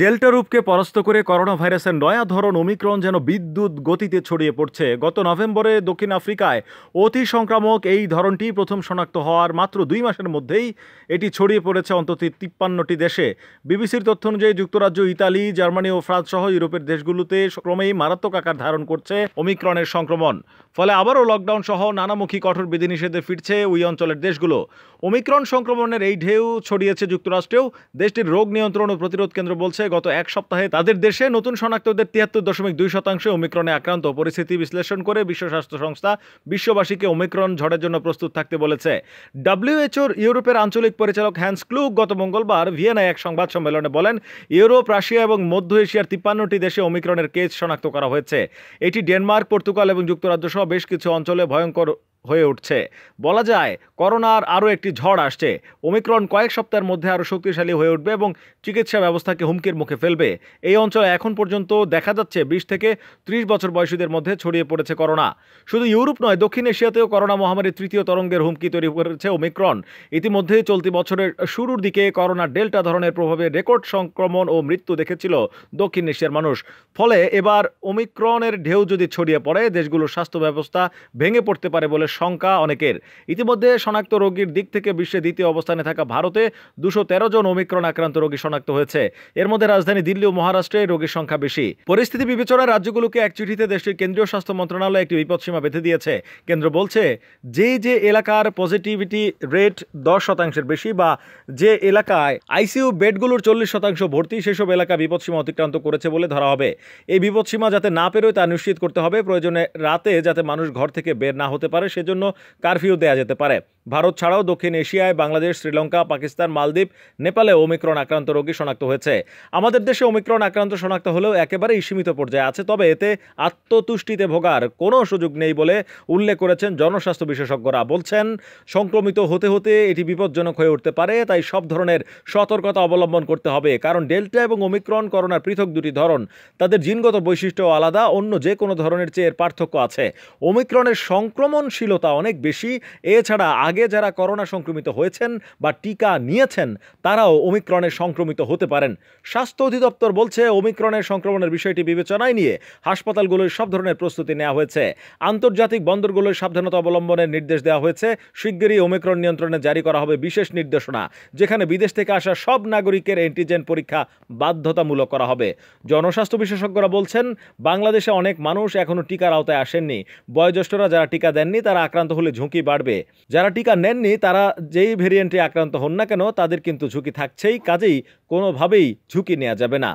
delta রূপকে পরাস্ত করে করোনা ভাইরাসের নয়া ধরন ওমিক্রন যেন বিদ্যুৎ গতিতে ছড়িয়ে পড়ছে গত নভেম্বরে দক্ষিণ আফ্রিকায় অতি সংক্রামক এই ধরনটি প্রথম শনাক্ত হওয়ার মাত্র দুই মাসের মধ্যেই এটি ছড়িয়ে পড়েছে অন্তত তিপ্পান্নটি দেশে বিবিসির তথ্য অনুযায়ী যুক্তরাজ্য ইতালি জার্মানি ও ফ্রান্স সহ ইউরোপের দেশগুলোতে ক্রমেই মারাত্মক আকার ধারণ করছে ওমিক্রনের সংক্রমণ ফলে আবারও লকডাউন সহ নানামুখী কঠোর বিধিনিষেধে ফিরছে ওই অঞ্চলের দেশগুলো ওমিক্রন সংক্রমণের এই ঢেউ ছড়িয়েছে যুক্তরাষ্ট্রেও দেশটির রোগ নিয়ন্ত্রণ ও প্রতিরোধ কেন্দ্র বলছে গত এক সপ্তাহে তাদের দেশে নতুন শনাক্তদের তিয়াত্তর দশমিক দুই শতাংশ ওমিক্রনে আক্রান্ত পরিস্থিতি বিশ্লেষণ করে বিশ্ব স্বাস্থ্য সংস্থা বিশ্ববাসীকে ওমিক্রন ঝড়ের জন্য প্রস্তুত থাকতে বলেছে ডাব্লিউএচওর ইউরোপের আঞ্চলিক পরিচালক হ্যান্স ক্লু গত মঙ্গলবার ভিয়েনায় এক সংবাদ সম্মেলনে বলেন ইউরোপ রাশিয়া এবং মধ্য এশিয়ার তিপ্পান্নটি দেশে ওমিক্রনের কেস শনাক্ত করা হয়েছে এটি ডেনমার্ক পর্তুগাল এবং যুক্তরাজ্য সহ বেশ কিছু অঞ্চলে ভয়ঙ্কর হয়ে উঠছে বলা যায় করোনার আরও একটি ঝড় আসছে ওমিক্রন কয়েক সপ্তাহের মধ্যে আরও শক্তিশালী হয়ে উঠবে এবং চিকিৎসা ব্যবস্থাকে হুমকির মুখে ফেলবে এই অঞ্চলে এখন পর্যন্ত দেখা যাচ্ছে বিশ থেকে ত্রিশ বছর বয়সীদের মধ্যে ছড়িয়ে পড়েছে করোনা শুধু ইউরোপ নয় দক্ষিণ এশিয়াতেও করোনা মহামারীর তৃতীয় তরঙ্গের হুমকি তৈরি করেছে ওমিক্রন ইতিমধ্যে চলতি বছরের শুরুর দিকে করোনা ডেল্টা ধরনের প্রভাবে রেকর্ড সংক্রমণ ও মৃত্যু দেখেছিল দক্ষিণ এশিয়ার মানুষ ফলে এবার ওমিক্রনের ঢেউ যদি ছড়িয়ে পড়ে দেশগুলোর স্বাস্থ্য ব্যবস্থা ভেঙে পড়তে পারে বলে শঙ্কা অনেকের ইতিমধ্যে শনাক্ত রোগীর দিক থেকে বিশ্বে দ্বিতীয় অবস্থানে থাকা ভারতে দুশো জন ওমিক্রণ আক্রান্ত রোগী শনাক্ত হয়েছে এর মধ্যে রাজধানী দিল্লি ও মহারাষ্ট্রে রোগীর সংখ্যা বেশি পরিস্থিতি বিবেচনায় রাজ্যগুলোকে এক চিঠিতে দেশটির কেন্দ্রীয় স্বাস্থ্য মন্ত্রণালয় একটি বিপদসীমা বেঁধে দিয়েছে কেন্দ্র বলছে যে যে এলাকার পজিটিভিটি রেট দশ শতাংশের বেশি বা যে এলাকায় আইসিইউ বেডগুলোর চল্লিশ শতাংশ ভর্তি সেসব এলাকা বিপদসীমা অতিক্রান্ত করেছে বলে ধরা হবে এই বিপদসীমা যাতে না পেরোয় তা নিশ্চিত করতে হবে প্রয়োজনে রাতে যাতে মানুষ ঘর থেকে বের না হতে পারে সে জন্য কারফিউ দেওয়া যেতে পারে ভারত ছাড়াও দক্ষিণ এশিয়ায় বাংলাদেশ শ্রীলঙ্কা পাকিস্তান মালদ্বীপ নেপালে ওমিক্রণ আক্রান্ত রোগী শনাক্ত হয়েছে আমাদের দেশে ওমিক্রণ আক্রান্ত শনাক্ত হলেও একেবারেই সীমিত পর্যায়ে আছে তবে এতে আত্মতুষ্টিতে ভোগার কোনো সুযোগ নেই বলে উল্লেখ করেছেন জনস্বাস্থ্য বিশেষজ্ঞরা বলছেন সংক্রমিত হতে হতে এটি বিপজ্জনক হয়ে উঠতে পারে তাই সব ধরনের সতর্কতা অবলম্বন করতে হবে কারণ ডেল্টা এবং ওমিক্রণ করোনার পৃথক দুটি ধরন তাদের জিনগত বৈশিষ্ট্য আলাদা অন্য যে কোনো ধরনের চেয়ে পার্থক্য আছে ওমিক্রণের সংক্রমণশীলতা অনেক বেশি এছাড়া আগে আগে যারা করোনা সংক্রমিত হয়েছেন বা টিকা নিয়েছেন তারাও ওমিক্রণে সংক্রমিত হতে পারেন স্বাস্থ্য অধিদপ্তর বলছে ওমিক্রণের সংক্রমণের বিষয়টি বিবেচনায় নিয়ে হাসপাতালগুলোয় সব ধরনের প্রস্তুতি নেওয়া হয়েছে আন্তর্জাতিক বন্দরগুলোয় সাবধানতা অবলম্বনের নির্দেশ দেওয়া হয়েছে শিগগিরই ওমিক্রণ নিয়ন্ত্রণে জারি করা হবে বিশেষ নির্দেশনা যেখানে বিদেশ থেকে আসা সব নাগরিকের অ্যান্টিজেন পরীক্ষা বাধ্যতামূলক করা হবে জনস্বাস্থ্য বিশেষজ্ঞরা বলছেন বাংলাদেশে অনেক মানুষ এখনও টিকার আওতায় আসেননি বয়োজ্যেষ্ঠরা যারা টিকা দেননি তারা আক্রান্ত হলে ঝুঁকি বাড়বে যারা টিকা টিকা নেননি তারা যেই ভেরিয়েন্টে আক্রান্ত হন না কেন তাদের কিন্তু ঝুঁকি থাকছেই কাজেই কোনোভাবেই ঝুঁকি নেওয়া যাবে না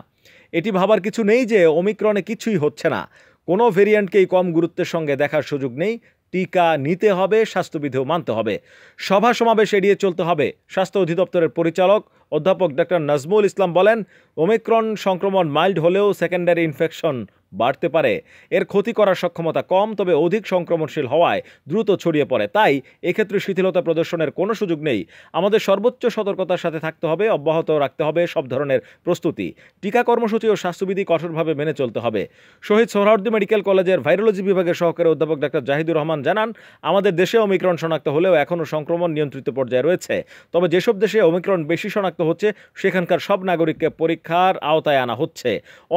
এটি ভাবার কিছু নেই যে অমিক্রণে কিছুই হচ্ছে না কোনো ভেরিয়েন্টকেই কম গুরুত্বের সঙ্গে দেখার সুযোগ নেই টিকা নিতে হবে স্বাস্থ্যবিধিও মানতে হবে সভা সমাবেশ এড়িয়ে চলতে হবে স্বাস্থ্য অধিদপ্তরের পরিচালক অধ্যাপক ডক্টর নাজমুল ইসলাম বলেন ওমিক্রন সংক্রমণ মাইল্ড হলেও সেকেন্ডারি ইনফেকশন বাড়তে পারে এর ক্ষতি করার সক্ষমতা কম তবে অধিক সংক্রমণশীল হওয়ায় দ্রুত ছড়িয়ে পড়ে তাই এক্ষেত্রে শিথিলতা প্রদর্শনের কোনো সুযোগ নেই আমাদের সর্বোচ্চ সতর্কতার সাথে থাকতে হবে অব্যাহত রাখতে হবে সব ধরনের প্রস্তুতি টিকা কর্মসূচি ও স্বাস্থ্যবিধি কঠোরভাবে মেনে চলতে হবে শহীদ সোহরাওয়ার্দী মেডিকেল কলেজের ভাইরোলজি বিভাগের সহকারী অধ্যাপক ডাক্তার জাহিদুর রহমান জানান আমাদের দেশে অমিক্রণ শনাক্ত হলেও এখনও সংক্রমণ নিয়ন্ত্রিত পর্যায়ে রয়েছে তবে যেসব দেশে অমিক্রণ বেশি শনাক্ত হচ্ছে সেখানকার সব নাগরিককে পরীক্ষার আওতায় আনা হচ্ছে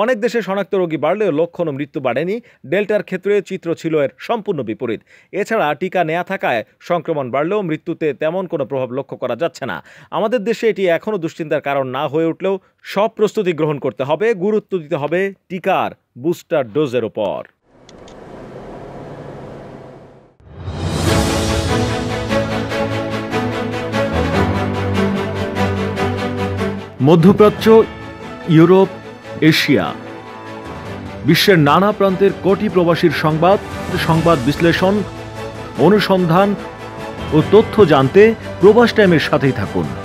অনেক দেশে শনাক্ত রোগী বাড়লেও লক্ষণ মৃত্যু বাড়েনি ডেল্টার ক্ষেত্রে চিত্র ছিল এর সম্পূর্ণ বিপরীত এছাড়া টিকা নেয়া থাকায় সংক্রমণ বাড়লেও মৃত্যুতে তেমন কোনো প্রভাব লক্ষ্য করা যাচ্ছে না আমাদের দেশে এটি এখনও দুশ্চিন্তার কারণ না হয়ে উঠলেও সব প্রস্তুতি গ্রহণ করতে হবে গুরুত্ব দিতে হবে টিকার বুস্টার ডোজের ওপর মধ্যপ্রাচ্য ইউরোপ এশিয়া বিশ্বের নানা প্রান্তের কোটি প্রবাসীর সংবাদ সংবাদ বিশ্লেষণ অনুসন্ধান ও তথ্য জানতে প্রবাস টাইমের সাথেই থাকুন